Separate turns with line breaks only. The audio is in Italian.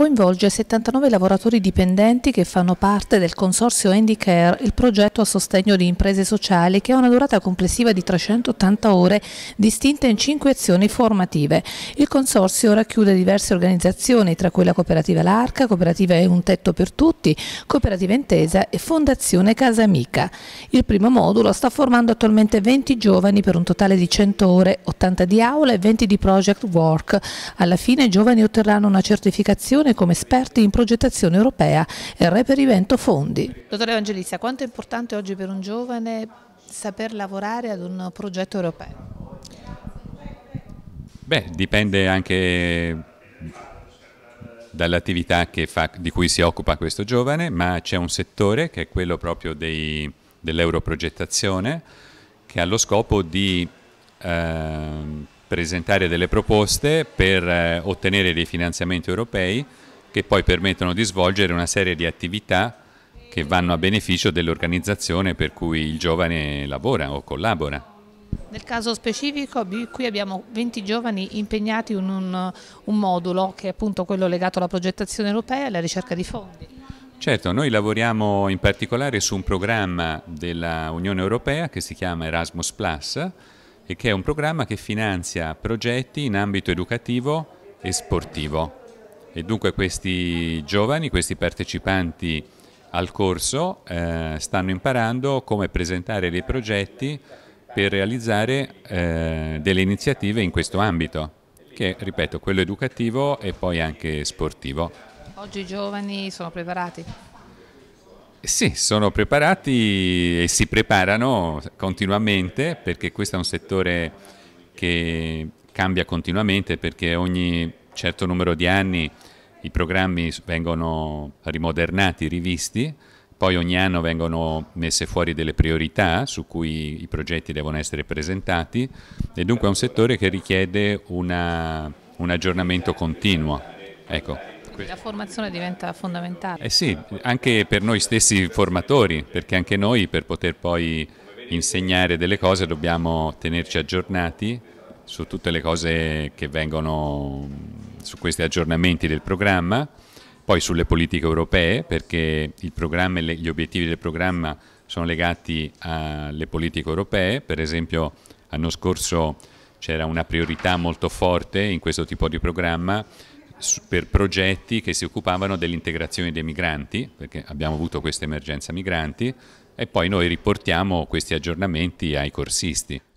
coinvolge 79 lavoratori dipendenti che fanno parte del consorzio Handicare, il progetto a sostegno di imprese sociali che ha una durata complessiva di 380 ore distinte in 5 azioni formative. Il consorzio racchiude diverse organizzazioni, tra cui la cooperativa L'Arca, cooperativa E Un Tetto per Tutti, cooperativa Intesa e Fondazione Casa Amica. Il primo modulo sta formando attualmente 20 giovani per un totale di 100 ore, 80 di aula e 20 di project work. Alla fine i giovani otterranno una certificazione formazione come esperti in progettazione europea e reperimento fondi. Dottore Evangelizia, quanto è importante oggi per un giovane saper lavorare ad un progetto europeo?
Beh, dipende anche dall'attività di cui si occupa questo giovane, ma c'è un settore che è quello proprio dell'europrogettazione che ha lo scopo di eh, presentare delle proposte per eh, ottenere dei finanziamenti europei che poi permettono di svolgere una serie di attività che vanno a beneficio dell'organizzazione per cui il giovane lavora o collabora.
Nel caso specifico qui abbiamo 20 giovani impegnati in un, un, modulo che è appunto quello legato alla progettazione europea e alla ricerca di fondi.
Certo, noi lavoriamo in particolare su un programma dell'Unione Europea che si chiama Erasmus Plus e che è un programma che finanzia progetti in ambito educativo e sportivo. E dunque questi giovani, questi partecipanti al corso eh, stanno imparando come presentare dei progetti per realizzare eh, delle iniziative in questo ambito, che ripeto, quello educativo e poi anche sportivo.
Oggi i giovani sono preparati?
Sì, sono preparati e si preparano continuamente perché questo è un settore che cambia continuamente perché ogni certo numero di anni i programmi vengono rimodernati, rivisti, poi ogni anno vengono messe fuori delle priorità su cui i progetti devono essere presentati e dunque è un settore che richiede una, un aggiornamento continuo. Ecco.
La formazione diventa fondamentale. Eh sì,
anche per noi stessi formatori, perché anche noi per poter poi insegnare delle cose dobbiamo tenerci aggiornati su tutte le cose che vengono su questi aggiornamenti del programma, poi sulle politiche europee, perché il programma e gli obiettivi del programma sono legati alle politiche europee, per esempio l'anno scorso c'era una priorità molto forte in questo tipo di programma per progetti che si occupavano dell'integrazione dei migranti, perché abbiamo avuto questa emergenza migranti, e poi noi riportiamo questi aggiornamenti ai corsisti.